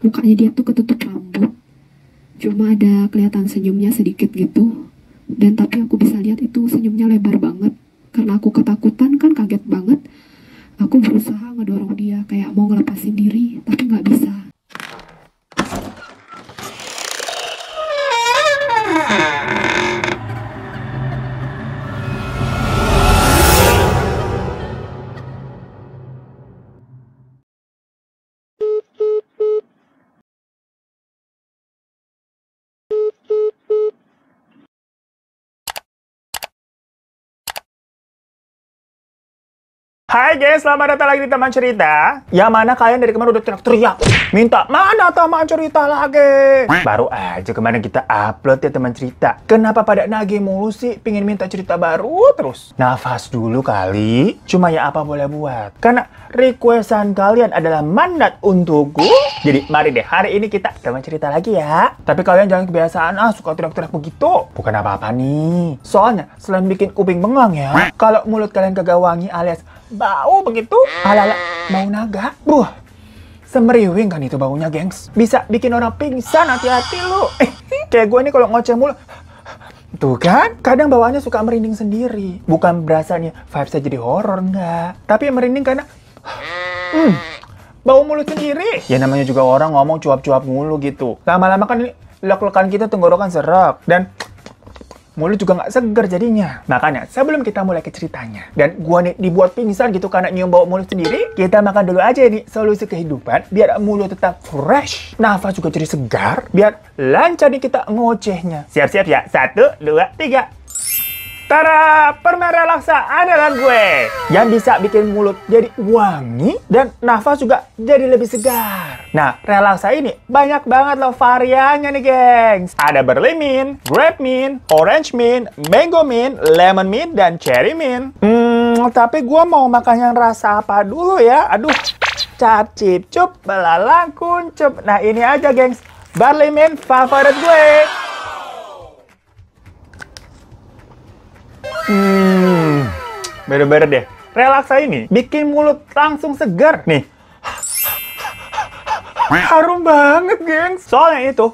mukanya dia tuh ketutup rambut cuma ada kelihatan senyumnya sedikit gitu dan tapi aku bisa lihat itu senyumnya lebar banget karena aku ketakutan kan kaget banget aku berusaha ngedorong dia kayak mau ngelepasin diri tapi nggak bisa Hi, Hai guys, selamat datang lagi di teman cerita. Ya mana kalian dari kemarin udah teriak-teriak, minta mana teman cerita lagi. Baru aja kemarin kita upload ya teman cerita. Kenapa pada nagih mulu sih, pingin minta cerita baru terus? Nafas dulu kali, cuma ya apa boleh buat. Karena requestan kalian adalah mandat untukku. Jadi mari deh, hari ini kita teman cerita lagi ya. Tapi kalian jangan kebiasaan ah suka teriak-teriak begitu. Bukan apa-apa nih. Soalnya selain bikin kuping bengang ya, kalau mulut kalian kagak wangi alias ba bau begitu. Alala, bau naga? buah, semeriwing kan itu baunya, gengs. Bisa bikin orang pingsan, hati-hati lu. Eh, kayak gue ini kalau ngoceh mulu, Tuh kan, kadang bawaannya suka merinding sendiri. Bukan berasanya vibes jadi horor, enggak. Tapi merinding karena... Hmm, bau mulut sendiri. Ya namanya juga orang ngomong cuap-cuap mulu gitu. Lama-lama kan ini lek-lekan kita tenggorokan serak. Dan mulut juga nggak seger jadinya. Makanya, sebelum kita mulai ke ceritanya, dan gua nih dibuat pingsan gitu karena nyium bau mulut sendiri, kita makan dulu aja nih solusi kehidupan biar mulut tetap fresh, nafas juga jadi segar, biar lancar nih kita ngocehnya. Siap-siap ya, satu, dua, tiga. Tara, permen relaksa andalan gue yang bisa bikin mulut jadi wangi dan nafas juga jadi lebih segar. Nah, relaksa ini banyak banget loh variannya nih, gengs. Ada berlimin, grape mint, orange mint, mango mint, lemon mint, dan cherry mint. Hmm, tapi gue mau makan yang rasa apa dulu ya? Aduh, cacip, cup, belalang, kuncup. Nah, ini aja, gengs. Berlimin favorit gue. Hmm, beda-beda deh. Relaxa ini bikin mulut langsung segar. Nih, harum banget, geng. Soalnya itu,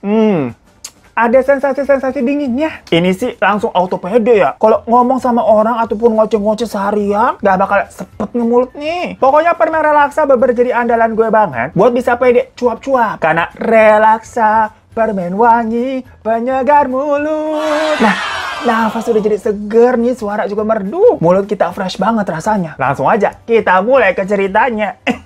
hmm, ada sensasi-sensasi dinginnya. Ini sih langsung auto pede ya. Kalau ngomong sama orang ataupun ngoceh-ngoceh seharian, gak bakal sepet ngemulut nih. Pokoknya permen relaksa beber jadi andalan gue banget buat bisa pede cuap-cuap. Karena relaksa, permen wangi, penyegar mulut. Nah, Nafas udah jadi seger nih, suara juga merdu. Mulut kita fresh banget rasanya. Langsung aja, kita mulai ke ceritanya.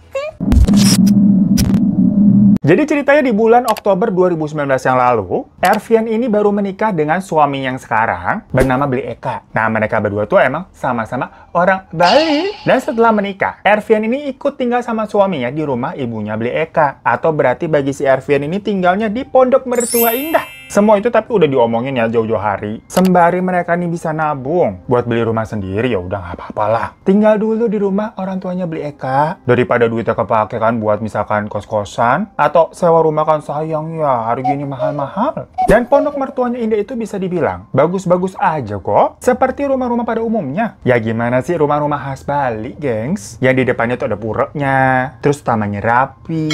Jadi ceritanya di bulan Oktober 2019 yang lalu, Ervian ini baru menikah dengan suami yang sekarang bernama Beli Eka. Nah, mereka berdua tuh emang sama-sama orang Bali. Dan setelah menikah, Ervian ini ikut tinggal sama suaminya di rumah ibunya Beli Eka. Atau berarti bagi si Ervian ini tinggalnya di Pondok Mertua Indah. Semua itu tapi udah diomongin ya jauh-jauh hari. Sembari mereka nih bisa nabung buat beli rumah sendiri ya udah nggak apa apalah Tinggal dulu di rumah orang tuanya beli Eka daripada duitnya kepake kan buat misalkan kos-kosan atau sewa rumah kan sayang ya hari gini mahal-mahal. Dan pondok mertuanya Indah itu bisa dibilang bagus-bagus aja kok. Seperti rumah-rumah pada umumnya. Ya gimana sih rumah-rumah khas Bali, gengs? Yang di depannya tuh ada puranya, terus tamannya rapi,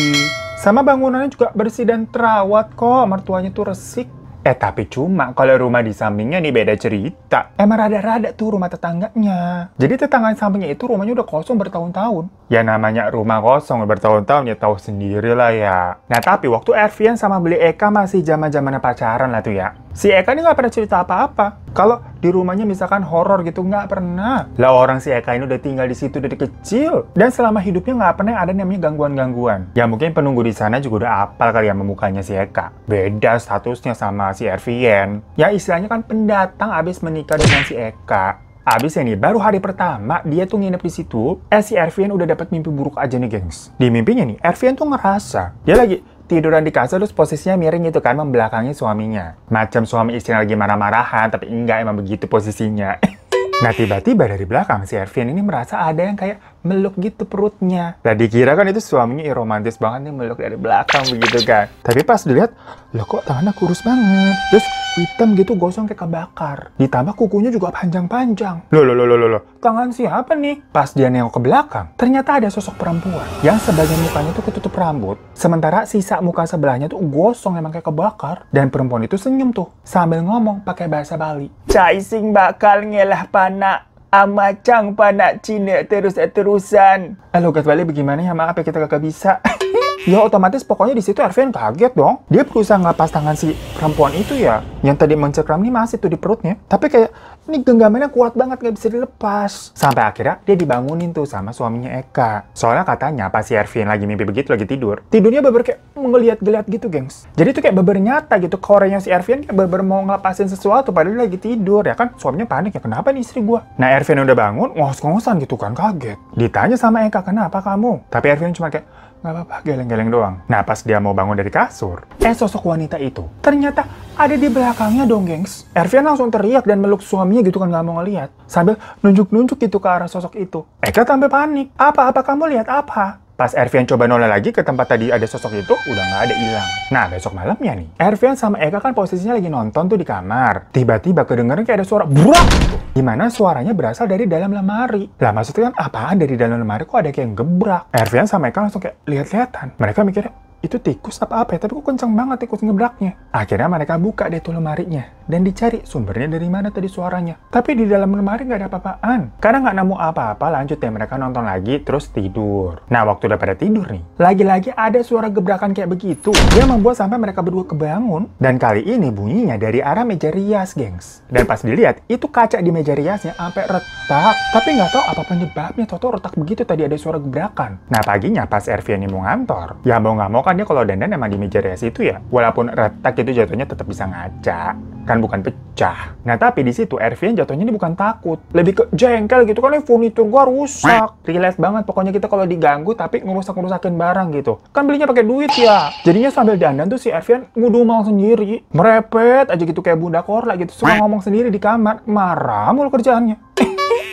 sama bangunannya juga bersih dan terawat kok, mertuanya tuh resik. Eh tapi cuma kalau rumah di sampingnya nih beda cerita. Emang rada-rada tuh rumah tetangganya. Jadi tetangga sampingnya itu rumahnya udah kosong bertahun-tahun. Ya namanya rumah kosong bertahun-tahun ya tahu sendiri lah ya. Nah tapi waktu Ervian sama beli Eka masih zaman zamannya pacaran lah tuh ya. Si Eka ini nggak pernah cerita apa-apa. Kalau di rumahnya misalkan horor gitu nggak pernah. Lah orang si Eka ini udah tinggal di situ dari kecil dan selama hidupnya nggak pernah ada namanya gangguan-gangguan. Ya mungkin penunggu di sana juga udah apal kali ya memukanya si Eka. Beda statusnya sama si Ervian. Ya istilahnya kan pendatang abis menikah dengan si Eka. Abis ini baru hari pertama dia tuh nginep di situ, eh si Ervian udah dapat mimpi buruk aja nih gengs. Di mimpinya nih, Ervian tuh ngerasa dia lagi tiduran di kasur terus posisinya miring itu kan membelakangi suaminya. Macam suami istri lagi marah-marahan tapi enggak emang begitu posisinya. nah tiba-tiba dari belakang si Ervin ini merasa ada yang kayak meluk gitu perutnya. Nah dikira kan itu suaminya ya romantis banget nih meluk dari belakang begitu kan. Tapi pas dilihat, lo kok tangannya kurus banget. Terus hitam gitu gosong kayak kebakar. Ditambah kukunya juga panjang-panjang. Loh, loh, loh, loh, loh, tangan siapa nih? Pas dia nengok ke belakang, ternyata ada sosok perempuan yang sebagian mukanya tuh ketutup rambut. Sementara sisa muka sebelahnya tuh gosong emang kayak kebakar. Dan perempuan itu senyum tuh sambil ngomong pakai bahasa Bali. Caising bakal ngelah panak Amacang panak cina terus-terusan. Aduh, kat balik bagaimana ya? Maaf ya kita kakak bisa. ya otomatis pokoknya di situ Arvian kaget dong. Dia berusaha ngelepas tangan si perempuan itu ya, yang tadi mencekram ini masih tuh di perutnya. Tapi kayak ini genggamannya kuat banget gak bisa dilepas. Sampai akhirnya dia dibangunin tuh sama suaminya Eka. Soalnya katanya pas si Arvian lagi mimpi begitu lagi tidur, tidurnya beber kayak ngeliat geliat gitu gengs. Jadi tuh kayak beber nyata gitu, korenya si Arvian kayak beber mau ngelepasin sesuatu padahal lagi tidur ya kan. Suaminya panik ya kenapa nih istri gua? Nah Arvian udah bangun, ngos-ngosan gitu kan kaget. Ditanya sama Eka kenapa kamu? Tapi Arvian cuma kayak Gak apa-apa, geleng-geleng doang. Nah, pas dia mau bangun dari kasur, eh sosok wanita itu ternyata ada di belakangnya dong, gengs. Ervian langsung teriak dan meluk suaminya gitu kan gak mau ngeliat. Sambil nunjuk-nunjuk gitu ke arah sosok itu. Eka sampai panik. Apa? Apa kamu lihat apa? Pas Ervian coba noleh lagi ke tempat tadi ada sosok itu, udah nggak ada hilang. Nah, besok malamnya nih, Ervian sama Eka kan posisinya lagi nonton tuh di kamar. Tiba-tiba kedengeran kayak ada suara burak gitu. Gimana suaranya berasal dari dalam lemari. Lah maksudnya kan apaan dari dalam lemari kok ada kayak gebrak? Ervian sama Eka langsung kayak lihat-lihatan. Mereka mikirnya, itu tikus apa apa ya tapi kok kenceng banget tikus ngebraknya akhirnya mereka buka deh tuh lemarinya dan dicari sumbernya dari mana tadi suaranya tapi di dalam lemari nggak ada apa-apaan karena nggak nemu apa-apa lanjut ya mereka nonton lagi terus tidur nah waktu udah pada tidur nih lagi-lagi ada suara gebrakan kayak begitu dia membuat sampai mereka berdua kebangun dan kali ini bunyinya dari arah meja rias gengs dan pas dilihat itu kaca di meja riasnya sampai retak tapi nggak tahu apa penyebabnya toto retak begitu tadi ada suara gebrakan nah paginya pas ini mau ngantor ya mau nggak mau kan kan kalau dandan emang di meja resi itu ya, walaupun retak itu jatuhnya tetap bisa ngaca, kan bukan pecah. Nah tapi di situ Ervian jatuhnya ini bukan takut, lebih ke jengkel gitu kan, furnitur gua rusak. Relax banget, pokoknya kita kalau diganggu tapi ngerusak-ngerusakin barang gitu. Kan belinya pakai duit ya. Jadinya sambil dandan tuh si Ervin kan ngudumal sendiri, merepet aja gitu kayak bunda korla gitu, suka ngomong sendiri di kamar, marah mulu kerjaannya.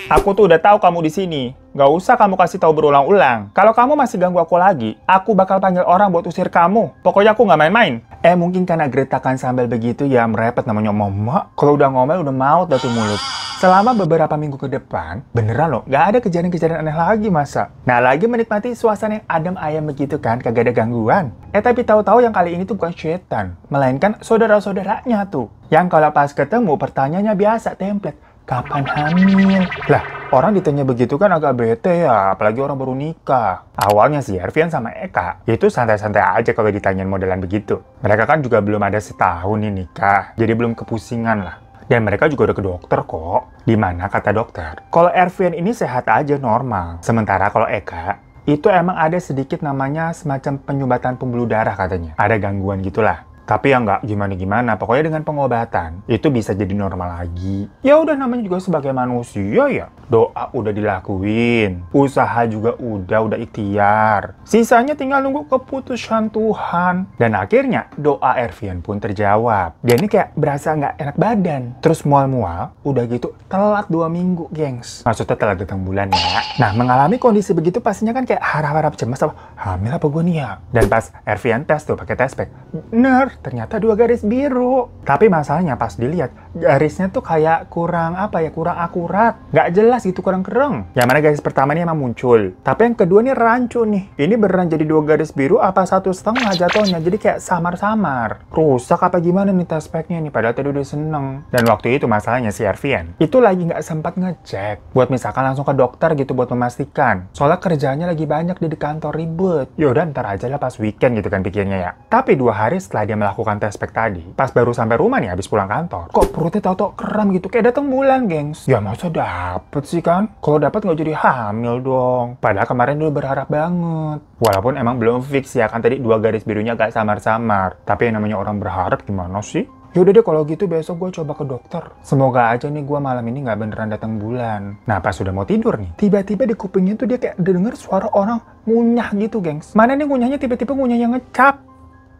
Aku tuh udah tahu kamu di sini. Gak usah kamu kasih tahu berulang-ulang. Kalau kamu masih ganggu aku lagi, aku bakal panggil orang buat usir kamu. Pokoknya aku nggak main-main. Eh mungkin karena geretakan sambal begitu ya merepet namanya mama. Kalau udah ngomel udah mau dah tuh mulut. Selama beberapa minggu ke depan, beneran loh, gak ada kejadian-kejadian aneh lagi masa. Nah, lagi menikmati suasana yang adem ayam begitu kan, kagak ada gangguan. Eh, tapi tahu-tahu yang kali ini tuh bukan setan, melainkan saudara-saudaranya tuh. Yang kalau pas ketemu pertanyaannya biasa, template kapan hamil? Lah, orang ditanya begitu kan agak bete ya, apalagi orang baru nikah. Awalnya si Ervian sama Eka itu santai-santai aja kalau ditanyain modelan begitu. Mereka kan juga belum ada setahun nih nikah, jadi belum kepusingan lah. Dan mereka juga udah ke dokter kok. Dimana kata dokter, kalau Ervian ini sehat aja normal. Sementara kalau Eka, itu emang ada sedikit namanya semacam penyumbatan pembuluh darah katanya. Ada gangguan gitulah. Tapi ya nggak gimana-gimana, pokoknya dengan pengobatan itu bisa jadi normal lagi. Ya udah namanya juga sebagai manusia ya. Doa udah dilakuin, usaha juga udah udah ikhtiar. Sisanya tinggal nunggu keputusan Tuhan. Dan akhirnya doa Ervian pun terjawab. Dia ini kayak berasa nggak enak badan. Terus mual-mual, udah gitu telat dua minggu, gengs. Maksudnya telat datang bulan ya. Nah, mengalami kondisi begitu pastinya kan kayak harap-harap cemas apa hamil apa gue nih ya. Dan pas Ervian tes tuh pakai tespek, bener ternyata dua garis biru. Tapi masalahnya pas dilihat, garisnya tuh kayak kurang apa ya, kurang akurat. Nggak jelas gitu, kurang kereng. Yang mana garis pertama ini emang muncul. Tapi yang kedua ini rancu nih. Ini beneran jadi dua garis biru apa satu setengah jatuhnya. Jadi kayak samar-samar. Rusak apa gimana nih test packnya nih, padahal tadi udah seneng. Dan waktu itu masalahnya si Arvian, itu lagi nggak sempat ngecek. Buat misalkan langsung ke dokter gitu buat memastikan. Soalnya kerjanya lagi banyak di kantor ribet. Yaudah ntar aja lah pas weekend gitu kan pikirnya ya. Tapi dua hari setelah dia melakukan tes pack tadi, pas baru sampai rumah nih habis pulang kantor, kok perutnya tau-tau kram gitu kayak datang bulan, gengs. Ya masa dapet sih kan? Kalau dapat nggak jadi hamil dong. Padahal kemarin dulu berharap banget. Walaupun emang belum fix ya kan tadi dua garis birunya gak samar-samar. Tapi yang namanya orang berharap gimana sih? Yaudah deh kalau gitu besok gue coba ke dokter. Semoga aja nih gue malam ini nggak beneran datang bulan. Nah pas sudah mau tidur nih, tiba-tiba di kupingnya tuh dia kayak denger suara orang ngunyah gitu gengs. Mana nih ngunyahnya tiba-tiba ngunyah yang ngecap.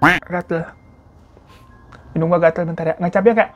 Rat hidung gua gatel bentar ya ngecapnya kayak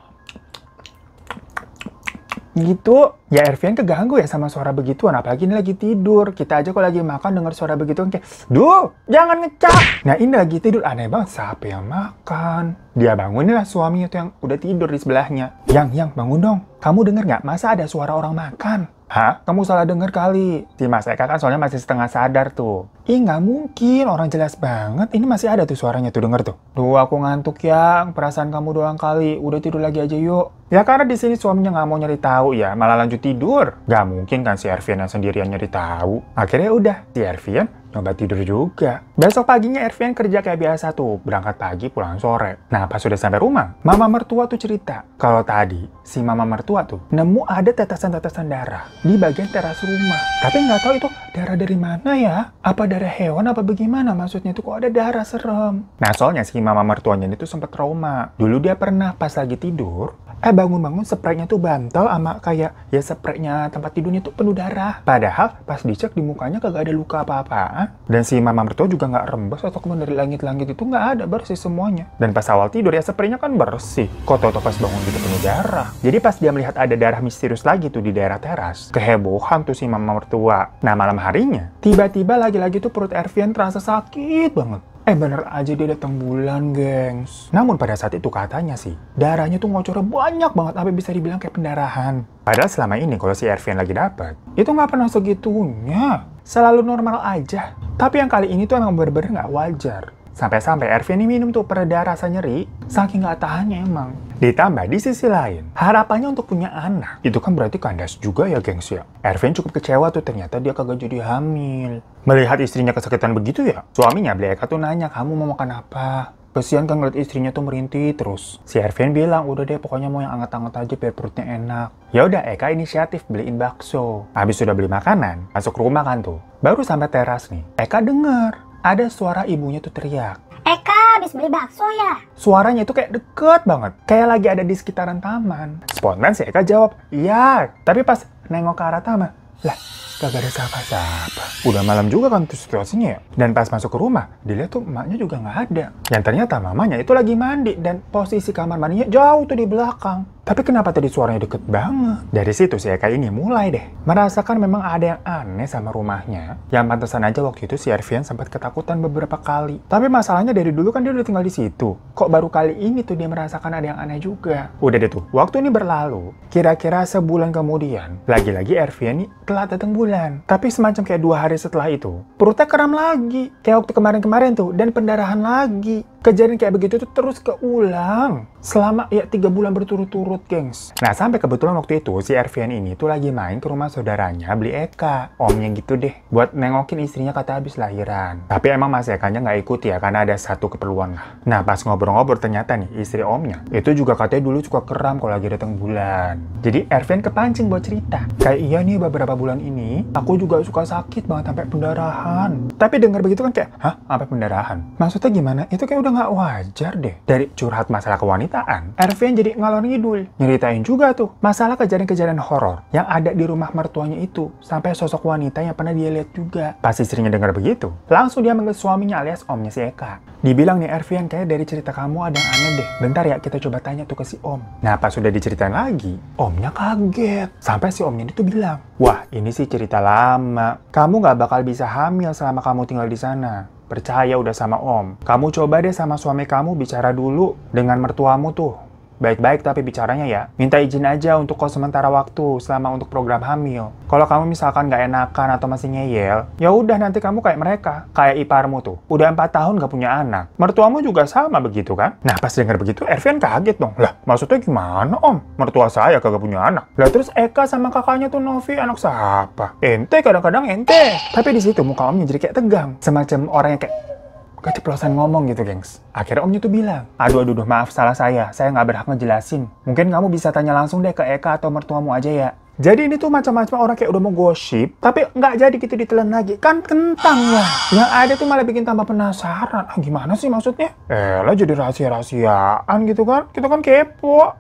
gitu ya Ervian keganggu ya sama suara begitu apalagi ini lagi tidur kita aja kok lagi makan dengar suara begitu kayak duh jangan ngecap nah ini lagi tidur aneh banget siapa yang makan dia lah suaminya tuh yang udah tidur di sebelahnya yang yang bangun dong kamu dengar nggak masa ada suara orang makan Hah? Kamu salah dengar kali. Si Mas Eka kan soalnya masih setengah sadar tuh. Ih nggak mungkin, orang jelas banget. Ini masih ada tuh suaranya tuh denger tuh. Duh aku ngantuk ya, perasaan kamu doang kali. Udah tidur lagi aja yuk. Ya karena di sini suaminya nggak mau nyari tahu ya, malah lanjut tidur. Gak mungkin kan si Ervian yang sendirian nyari tahu. Akhirnya udah, si Ervian nyoba tidur juga. Besok paginya Ervian kerja kayak biasa tuh, berangkat pagi pulang sore. Nah pas sudah sampai rumah, mama mertua tuh cerita kalau tadi si mama mertua tuh nemu ada tetesan-tetesan darah di bagian teras rumah. Tapi nggak tahu itu darah dari mana ya? Apa dari darah hewan apa bagaimana maksudnya itu kok ada darah serem nah soalnya si mama mertuanya itu sempat trauma dulu dia pernah pas lagi tidur eh bangun-bangun spraynya tuh bantal sama kayak ya spraynya tempat tidurnya tuh penuh darah. Padahal pas dicek di mukanya kagak ada luka apa apa Dan si mama mertua juga nggak rembes atau kemudian dari langit-langit itu nggak ada bersih semuanya. Dan pas awal tidur ya spraynya kan bersih. Kok tau pas bangun gitu penuh darah. Jadi pas dia melihat ada darah misterius lagi tuh di daerah teras, kehebohan tuh si mama mertua. Nah malam harinya, tiba-tiba lagi-lagi tuh perut Ervian terasa sakit banget. Eh bener aja dia datang bulan, gengs. Namun pada saat itu katanya sih, darahnya tuh ngocor banyak banget sampai bisa dibilang kayak pendarahan. Padahal selama ini kalau si Ervin lagi dapat, itu nggak pernah segitunya. Selalu normal aja. Tapi yang kali ini tuh emang bener-bener nggak wajar. Sampai-sampai Ervin ini minum tuh pereda rasa nyeri, saking nggak tahannya emang. Ditambah di sisi lain, harapannya untuk punya anak, itu kan berarti kandas juga ya gengs ya. Ervin cukup kecewa tuh ternyata dia kagak jadi hamil. Melihat istrinya kesakitan begitu ya, suaminya Eka tuh nanya, kamu mau makan apa? Kesian kan ngeliat istrinya tuh merintih terus. Si Ervin bilang, udah deh pokoknya mau yang anget-anget aja biar perutnya enak. Ya udah Eka inisiatif beliin bakso. Habis sudah beli makanan, masuk rumah kan tuh. Baru sampai teras nih, Eka denger ada suara ibunya tuh teriak. Eka! habis beli bakso ya? Suaranya itu kayak deket banget, kayak lagi ada di sekitaran taman. Spontan si Eka jawab, iya. Tapi pas nengok ke arah taman, lah gak ada siapa-siapa. Udah malam juga kan situasinya ya. Dan pas masuk ke rumah, dilihat tuh emaknya juga gak ada. Yang ternyata mamanya itu lagi mandi dan posisi kamar mandinya jauh tuh di belakang. Tapi kenapa tadi suaranya deket banget? Dari situ si Eka ini mulai deh. Merasakan memang ada yang aneh sama rumahnya. Yang pantasan aja waktu itu si Ervian sempat ketakutan beberapa kali. Tapi masalahnya dari dulu kan dia udah tinggal di situ. Kok baru kali ini tuh dia merasakan ada yang aneh juga? Udah deh tuh, waktu ini berlalu. Kira-kira sebulan kemudian, lagi-lagi Ervian nih telat datang bulan. Tapi semacam kayak dua hari setelah itu, perutnya kram lagi. Kayak waktu kemarin-kemarin tuh, dan pendarahan lagi. Kejadian kayak begitu tuh terus keulang selama ya tiga bulan berturut-turut, gengs. Nah, sampai kebetulan waktu itu si Ervian ini tuh lagi main ke rumah saudaranya beli Eka, omnya gitu deh, buat nengokin istrinya kata habis lahiran. Tapi emang Mas Eka nya nggak ikut ya, karena ada satu keperluan lah. Nah, pas ngobrol-ngobrol ternyata nih istri omnya itu juga katanya dulu suka keram kalau lagi datang bulan. Jadi Ervian kepancing buat cerita. Kayak iya nih beberapa bulan ini aku juga suka sakit banget sampai pendarahan. Tapi dengar begitu kan kayak, hah, sampai pendarahan? Maksudnya gimana? Itu kayak udah nggak wajar deh. Dari curhat masalah ke wanita penderitaan, Ervin jadi ngalor ngidul. Nyeritain juga tuh masalah kejadian-kejadian horor yang ada di rumah mertuanya itu sampai sosok wanita yang pernah dia lihat juga. Pasti seringnya dengar begitu, langsung dia manggil suaminya alias omnya si Eka. Dibilang nih Ervian kayak dari cerita kamu ada yang aneh deh. Bentar ya kita coba tanya tuh ke si om. Nah pas sudah diceritain lagi, omnya kaget. Sampai si omnya itu bilang, wah ini sih cerita lama. Kamu nggak bakal bisa hamil selama kamu tinggal di sana. Percaya udah sama om. Kamu coba deh sama suami kamu bicara dulu dengan mertuamu tuh. Baik-baik tapi bicaranya ya. Minta izin aja untuk kos sementara waktu selama untuk program hamil. Kalau kamu misalkan nggak enakan atau masih ngeyel, ya udah nanti kamu kayak mereka. Kayak iparmu tuh. Udah empat tahun nggak punya anak. Mertuamu juga sama begitu kan? Nah pas dengar begitu, Ervian kaget dong. Lah maksudnya gimana om? Mertua saya kagak punya anak. Lah terus Eka sama kakaknya tuh Novi anak siapa? Ente kadang-kadang ente. Tapi di situ muka omnya jadi kayak tegang. Semacam orang yang kayak Gak ceplosan ngomong gitu, gengs. Akhirnya Om tuh bilang, aduh, aduh, aduh, maaf salah saya. Saya nggak berhak ngejelasin. Mungkin kamu bisa tanya langsung deh ke Eka atau mertuamu aja ya. Jadi ini tuh macam-macam orang kayak udah mau gosip, tapi nggak jadi gitu ditelan lagi. Kan kentang ya. Yang ada tuh malah bikin tambah penasaran. Ah, gimana sih maksudnya? Eh, lah jadi rahasia-rahasiaan gitu kan. Kita kan kepo.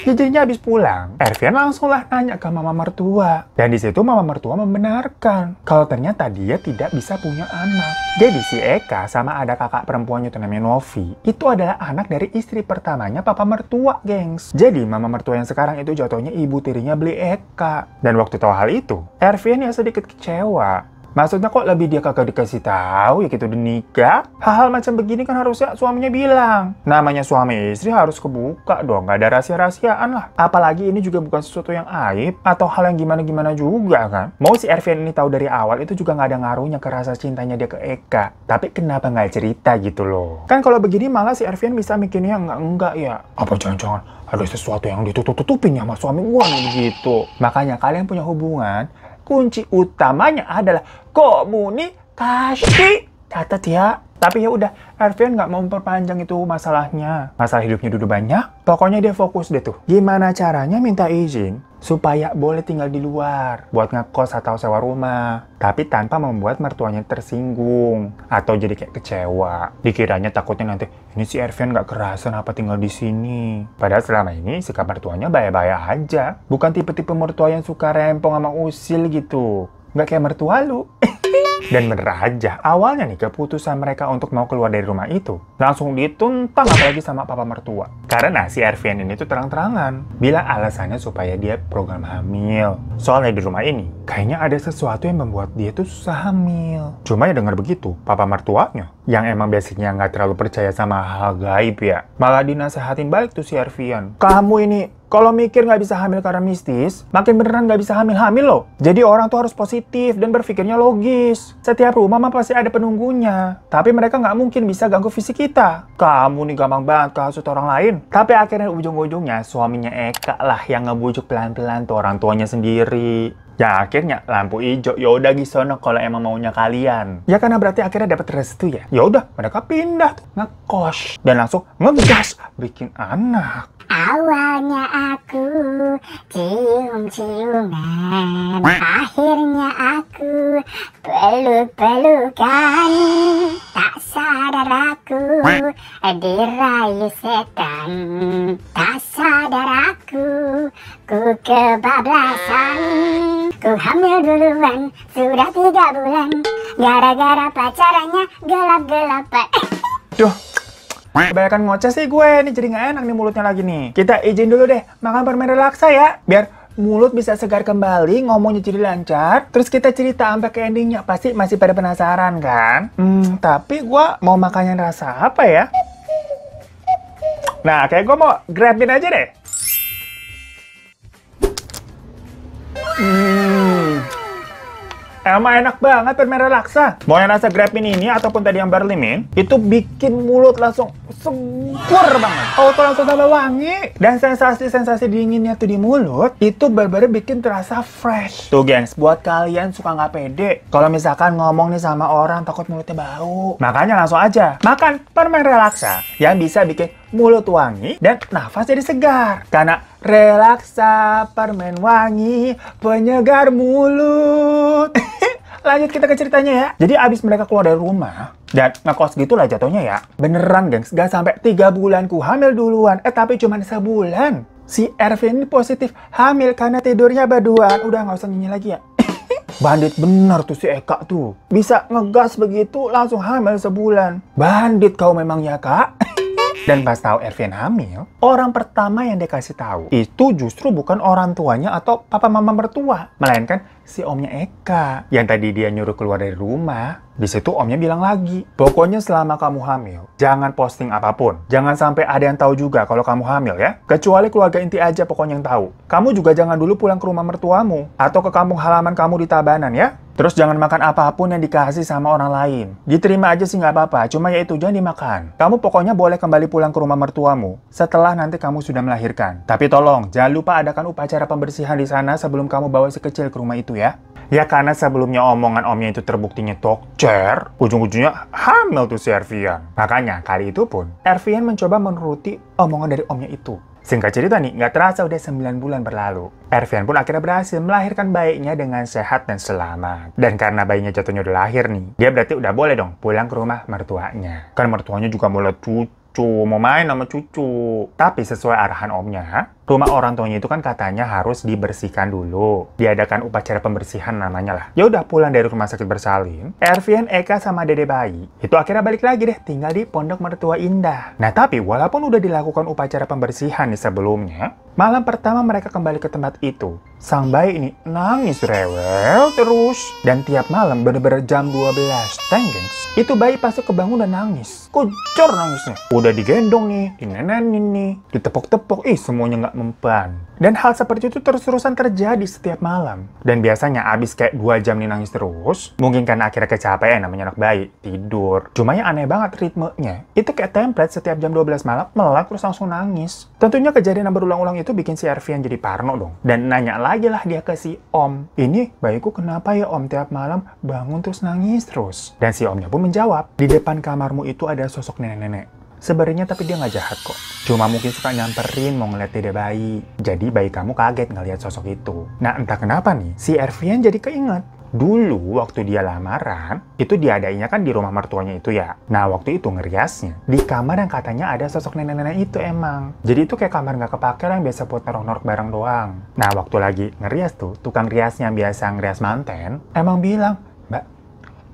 Jadinya habis pulang, Ervian langsunglah nanya ke mama mertua. Dan di situ mama mertua membenarkan kalau ternyata dia tidak bisa punya anak. Jadi si Eka sama ada kakak perempuannya itu namanya Novi, itu adalah anak dari istri pertamanya papa mertua, gengs. Jadi mama mertua yang sekarang itu jatuhnya ibu tirinya beli Eka. Dan waktu tahu hal itu, Ervian ya sedikit kecewa Maksudnya kok lebih dia kagak dikasih tahu ya gitu udah nikah? Hal-hal macam begini kan harusnya suaminya bilang. Namanya suami istri harus kebuka dong, gak ada rahasia-rahasiaan lah. Apalagi ini juga bukan sesuatu yang aib atau hal yang gimana-gimana juga kan. Mau si Ervian ini tahu dari awal itu juga gak ada ngaruhnya ke rasa cintanya dia ke Eka. Tapi kenapa gak cerita gitu loh? Kan kalau begini malah si Ervian bisa mikirnya nggak enggak ya. Apa jangan-jangan ada sesuatu yang ditutup-tutupin ya sama suami gue gitu. Makanya kalian punya hubungan, kunci utamanya adalah komunikasi kata dia ya. tapi ya udah Arvian nggak mau memperpanjang itu masalahnya masalah hidupnya dulu banyak pokoknya dia fokus deh tuh gimana caranya minta izin supaya boleh tinggal di luar buat ngekos atau sewa rumah tapi tanpa membuat mertuanya tersinggung atau jadi kayak kecewa dikiranya takutnya nanti ini si Ervian gak kerasan apa tinggal di sini padahal selama ini sikap mertuanya bayar-bayar aja bukan tipe-tipe mertua yang suka rempong sama usil gitu nggak kayak mertua lu Dan bener aja, awalnya nih keputusan mereka untuk mau keluar dari rumah itu langsung dituntang apalagi sama papa mertua. Karena si Arvian ini tuh terang-terangan bila alasannya supaya dia program hamil. Soalnya di rumah ini kayaknya ada sesuatu yang membuat dia tuh susah hamil. Cuma ya dengar begitu, papa mertuanya yang emang biasanya nggak terlalu percaya sama hal gaib ya, malah dinasehatin balik tuh si Arvian Kamu ini kalau mikir nggak bisa hamil karena mistis, makin beneran nggak bisa hamil-hamil loh. Jadi orang tuh harus positif dan berpikirnya logis. Setiap rumah mah pasti ada penunggunya. Tapi mereka nggak mungkin bisa ganggu fisik kita. Kamu nih gampang banget kehasut orang lain. Tapi akhirnya ujung-ujungnya suaminya Eka lah yang ngebujuk pelan-pelan tuh orang tuanya sendiri. Ya akhirnya lampu hijau. Ya udah gisono kalau emang maunya kalian. Ya karena berarti akhirnya dapat restu ya. Ya udah mereka pindah tuh ngekos dan langsung ngegas bikin anak. Awalnya aku cium-ciuman Akhirnya aku peluk-pelukan Tak sadar aku dirayu setan Tak sadar aku ku kebablasan Ku hamil duluan sudah tiga bulan Gara-gara pacarannya gelap-gelapan Duh Kebanyakan ngoceh sih gue ini jadi nggak enak nih mulutnya lagi nih. Kita izin dulu deh makan permen relaksa ya, biar mulut bisa segar kembali, ngomongnya jadi lancar. Terus kita cerita sampai ke endingnya, pasti masih pada penasaran kan? Hmm, tapi gue mau makan yang rasa apa ya? Nah, kayak gue mau grabin aja deh. Hmm, Emang enak banget permen relaksa. Mau yang rasa grab ini ini ataupun tadi yang berlimin, itu bikin mulut langsung segur banget. Auto langsung tambah wangi. Dan sensasi-sensasi dinginnya tuh di mulut, itu bener bikin terasa fresh. Tuh gengs, buat kalian suka nggak pede, kalau misalkan ngomong nih sama orang takut mulutnya bau. Makanya langsung aja, makan permen relaksa yang bisa bikin mulut wangi, dan nafas jadi segar. Karena relaksa permen wangi penyegar mulut. Lanjut kita ke ceritanya ya. Jadi abis mereka keluar dari rumah, dan ngekos lah jatuhnya ya. Beneran gengs, gak sampai 3 bulan ku hamil duluan, eh tapi cuma sebulan. Si Ervin ini positif hamil karena tidurnya berduaan. Udah nggak usah nyanyi lagi ya. Bandit bener tuh si Eka tuh. Bisa ngegas begitu langsung hamil sebulan. Bandit kau memangnya kak. dan pas tahu Ervin hamil, orang pertama yang dia kasih tahu itu justru bukan orang tuanya atau papa mama mertua, melainkan si omnya Eka yang tadi dia nyuruh keluar dari rumah. Di situ omnya bilang lagi, pokoknya selama kamu hamil, jangan posting apapun. Jangan sampai ada yang tahu juga kalau kamu hamil ya. Kecuali keluarga inti aja pokoknya yang tahu. Kamu juga jangan dulu pulang ke rumah mertuamu atau ke kampung halaman kamu di Tabanan ya. Terus jangan makan apapun yang dikasih sama orang lain. Diterima aja sih nggak apa-apa, cuma ya itu jangan dimakan. Kamu pokoknya boleh kembali pulang ke rumah mertuamu setelah nanti kamu sudah melahirkan. Tapi tolong, jangan lupa adakan upacara pembersihan di sana sebelum kamu bawa si kecil ke rumah itu ya ya. Ya karena sebelumnya omongan omnya itu terbuktinya tokcer, ujung-ujungnya hamil tuh si Ervian. Makanya kali itu pun, Ervian mencoba menuruti omongan dari omnya itu. Singkat cerita nih, nggak terasa udah 9 bulan berlalu. Ervian pun akhirnya berhasil melahirkan bayinya dengan sehat dan selamat. Dan karena bayinya jatuhnya udah lahir nih, dia berarti udah boleh dong pulang ke rumah mertuanya. Kan mertuanya juga mulai cucu, mau main sama cucu. Tapi sesuai arahan omnya, rumah orang tuanya itu kan katanya harus dibersihkan dulu. Diadakan upacara pembersihan namanya lah. Ya udah pulang dari rumah sakit bersalin, Ervian, Eka sama dede bayi itu akhirnya balik lagi deh tinggal di pondok mertua Indah. Nah tapi walaupun udah dilakukan upacara pembersihan nih sebelumnya, malam pertama mereka kembali ke tempat itu. Sang bayi ini nangis rewel terus. Dan tiap malam bener-bener jam 12, tenggengs, itu bayi pasti kebangun dan nangis. kucur nangisnya. Udah digendong nih, dinenenin nih, ditepok-tepok. Ih semuanya nggak mempan. Dan hal seperti itu terus-terusan terjadi setiap malam. Dan biasanya abis kayak dua jam nih nangis terus, mungkin karena akhirnya kecapean namanya anak bayi, tidur. Cuma yang aneh banget ritmenya, itu kayak template setiap jam 12 malam, melek terus langsung nangis. Tentunya kejadian yang berulang-ulang itu bikin si Arvian jadi parno dong. Dan nanya lagi lah dia ke si om, ini bayiku kenapa ya om tiap malam bangun terus nangis terus? Dan si omnya pun menjawab, di depan kamarmu itu ada sosok nenek-nenek. Sebenarnya tapi dia nggak jahat kok. Cuma mungkin suka nyamperin mau ngeliat dede bayi. Jadi bayi kamu kaget ngeliat sosok itu. Nah entah kenapa nih, si Ervian jadi keinget dulu waktu dia lamaran itu diadainya kan di rumah mertuanya itu ya nah waktu itu ngeriasnya di kamar yang katanya ada sosok nenek-nenek itu emang jadi itu kayak kamar nggak kepake yang biasa buat norok-norok bareng doang nah waktu lagi ngerias tuh tukang riasnya yang biasa ngerias manten emang bilang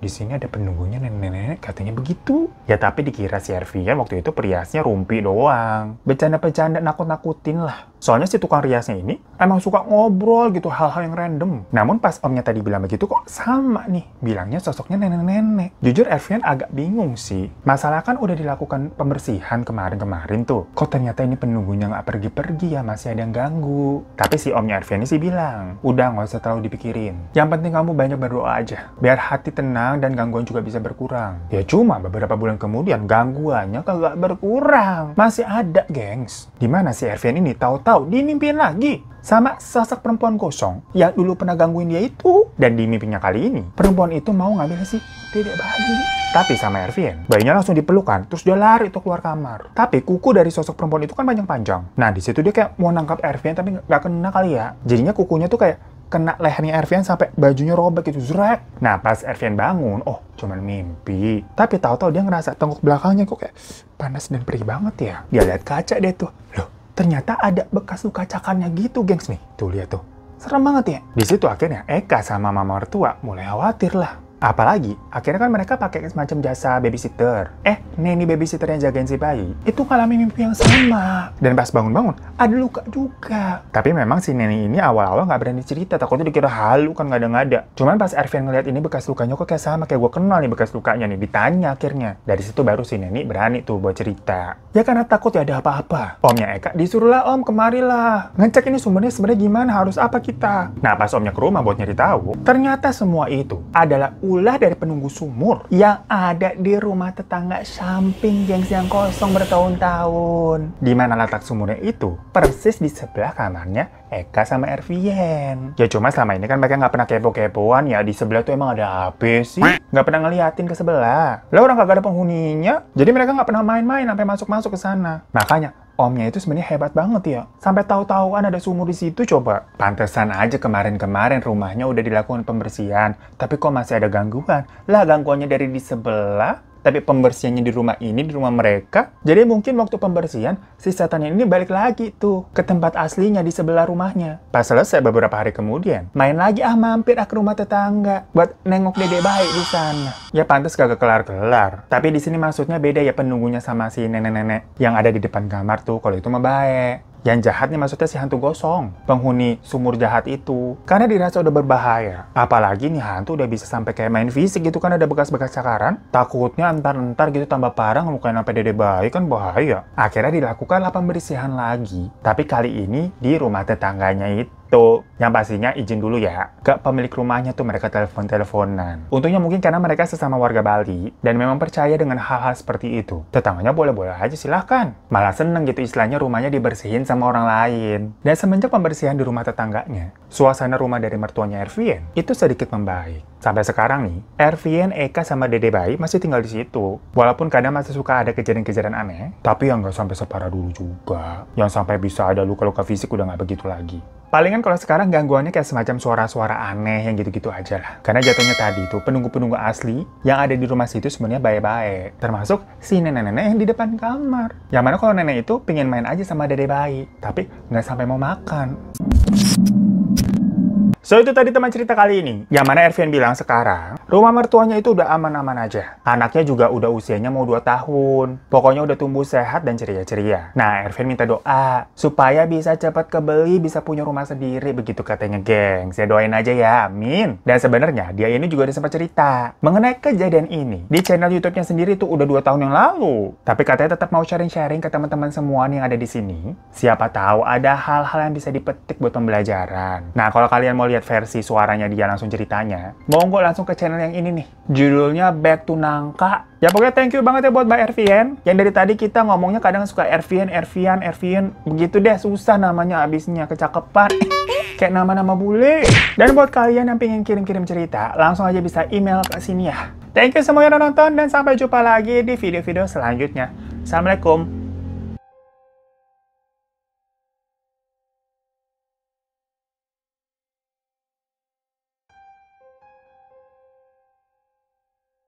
di sini ada penunggunya nenek-nenek katanya begitu. Ya tapi dikira si Ervian waktu itu periasnya rumpi doang. Bercanda-bercanda nakut-nakutin lah. Soalnya si tukang riasnya ini emang suka ngobrol gitu hal-hal yang random. Namun pas omnya tadi bilang begitu kok sama nih bilangnya sosoknya nenek-nenek. Jujur Ervian agak bingung sih. Masalah kan udah dilakukan pembersihan kemarin-kemarin tuh. Kok ternyata ini penunggunya nggak pergi-pergi ya masih ada yang ganggu. Tapi si omnya Ervian ini sih bilang udah nggak usah terlalu dipikirin. Yang penting kamu banyak berdoa aja. Biar hati tenang berkurang dan gangguan juga bisa berkurang. Ya cuma beberapa bulan kemudian gangguannya kagak berkurang. Masih ada, gengs. di mana si Ervin ini tahu-tahu dimimpin lagi sama sosok perempuan kosong yang dulu pernah gangguin dia itu. Dan di mimpinya kali ini, perempuan itu mau ngambil si dedek bayi. Tapi sama Ervin, bayinya langsung dipelukan, terus dia lari tuh keluar kamar. Tapi kuku dari sosok perempuan itu kan panjang-panjang. Nah, di situ dia kayak mau nangkap Ervin tapi nggak kena kali ya. Jadinya kukunya tuh kayak kena lehernya Ervian sampai bajunya robek gitu zrek. Nah pas Ervian bangun, oh cuman mimpi. Tapi tahu-tahu dia ngerasa tengkuk belakangnya kok kayak panas dan perih banget ya. Dia lihat kaca deh tuh, loh ternyata ada bekas luka cakarnya gitu gengs nih. Tuh lihat tuh, serem banget ya. Di situ akhirnya Eka sama mama mertua mulai khawatir lah. Apalagi, akhirnya kan mereka pakai semacam jasa babysitter. Eh, neni babysitter yang jagain si bayi, itu ngalami mimpi yang sama. Dan pas bangun-bangun, ada luka juga. Tapi memang si neni ini awal-awal nggak berani cerita, takutnya dikira halu kan nggak ada-ngada. Cuman pas Arvin ngeliat ini bekas lukanya kok kayak sama, kayak gue kenal nih bekas lukanya nih, ditanya akhirnya. Dari situ baru si neni berani tuh buat cerita. Ya karena takut ya ada apa-apa. Omnya Eka disuruhlah om kemarilah. Ngecek ini sumbernya sebenarnya gimana, harus apa kita. Nah pas omnya ke rumah buat nyari tahu, ternyata semua itu adalah ulah dari penunggu sumur yang ada di rumah tetangga samping gengs yang kosong bertahun-tahun. Di mana letak sumurnya itu? Persis di sebelah kamarnya Eka sama Ervien. Ya cuma selama ini kan mereka nggak pernah kepo-kepoan ya di sebelah tuh emang ada apa sih? Nggak pernah ngeliatin ke sebelah. Lah orang kagak ada penghuninya, jadi mereka nggak pernah main-main sampai masuk-masuk ke sana. Makanya omnya itu sebenarnya hebat banget ya. Sampai tahu-tahuan ada sumur di situ coba. Pantesan aja kemarin-kemarin rumahnya udah dilakukan pembersihan, tapi kok masih ada gangguan? Lah gangguannya dari di sebelah tapi pembersihannya di rumah ini, di rumah mereka. Jadi mungkin waktu pembersihan, si setan ini balik lagi tuh ke tempat aslinya di sebelah rumahnya. Pas selesai beberapa hari kemudian, main lagi ah mampir ah ke rumah tetangga buat nengok dede baik di sana. Ya pantas gak kelar-kelar. Tapi di sini maksudnya beda ya penunggunya sama si nenek-nenek yang ada di depan kamar tuh. Kalau itu mah baik. Yang jahat maksudnya si hantu gosong, penghuni sumur jahat itu. Karena dirasa udah berbahaya. Apalagi nih hantu udah bisa sampai kayak main fisik gitu kan ada bekas-bekas cakaran. Takutnya antar-antar gitu tambah parah ngelukain sampai dede bayi kan bahaya. Akhirnya dilakukanlah pembersihan lagi. Tapi kali ini di rumah tetangganya itu Tuh, yang pastinya izin dulu ya. Ke pemilik rumahnya tuh mereka telepon-teleponan. Untungnya mungkin karena mereka sesama warga Bali dan memang percaya dengan hal-hal seperti itu. Tetangganya boleh-boleh aja silahkan. Malah seneng gitu istilahnya rumahnya dibersihin sama orang lain. Dan semenjak pembersihan di rumah tetangganya, suasana rumah dari mertuanya Ervin itu sedikit membaik. Sampai sekarang nih, Ervian, Eka, sama Dede Bayi masih tinggal di situ. Walaupun kadang masih suka ada kejadian-kejadian aneh, tapi yang nggak sampai separah dulu juga. Yang sampai bisa ada luka-luka fisik udah nggak begitu lagi. Palingan kalau sekarang gangguannya kayak semacam suara-suara aneh yang gitu-gitu aja lah. Karena jatuhnya tadi itu penunggu-penunggu asli yang ada di rumah situ sebenarnya baik-baik. Termasuk si nenek-nenek yang di depan kamar. Yang mana kalau nenek itu pengen main aja sama dede bayi, tapi nggak sampai mau makan. So itu tadi teman cerita kali ini, yang mana Ervin bilang sekarang, rumah mertuanya itu udah aman-aman aja. Anaknya juga udah usianya mau 2 tahun, pokoknya udah tumbuh sehat dan ceria-ceria. Nah Ervin minta doa, supaya bisa cepat kebeli, bisa punya rumah sendiri, begitu katanya geng. Saya doain aja ya, amin. Dan sebenarnya dia ini juga udah sempat cerita, mengenai kejadian ini, di channel YouTube-nya sendiri tuh udah 2 tahun yang lalu. Tapi katanya tetap mau sharing-sharing ke teman-teman semua nih yang ada di sini. Siapa tahu ada hal-hal yang bisa dipetik buat pembelajaran. Nah kalau kalian mau lihat lihat versi suaranya dia langsung ceritanya, monggo langsung ke channel yang ini nih. Judulnya Back to Nangka. Ya pokoknya thank you banget ya buat Mbak Ervian. Yang dari tadi kita ngomongnya kadang suka Ervian, Ervian, Ervian. Begitu deh, susah namanya abisnya. Kecakepan. Kayak nama-nama bule. Dan buat kalian yang pengen kirim-kirim cerita, langsung aja bisa email ke sini ya. Thank you semuanya udah nonton dan sampai jumpa lagi di video-video selanjutnya. Assalamualaikum.